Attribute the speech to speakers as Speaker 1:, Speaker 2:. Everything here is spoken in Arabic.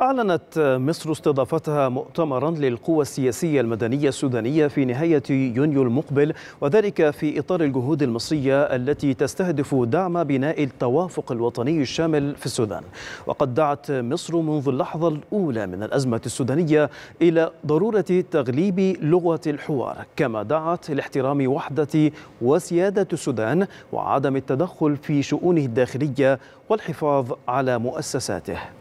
Speaker 1: أعلنت مصر استضافتها مؤتمرا للقوى السياسية المدنية السودانية في نهاية يونيو المقبل وذلك في إطار الجهود المصرية التي تستهدف دعم بناء التوافق الوطني الشامل في السودان وقد دعت مصر منذ اللحظة الأولى من الأزمة السودانية إلى ضرورة تغليب لغة الحوار كما دعت لاحترام وحدة وسيادة السودان وعدم التدخل في شؤونه الداخلية والحفاظ على مؤسساته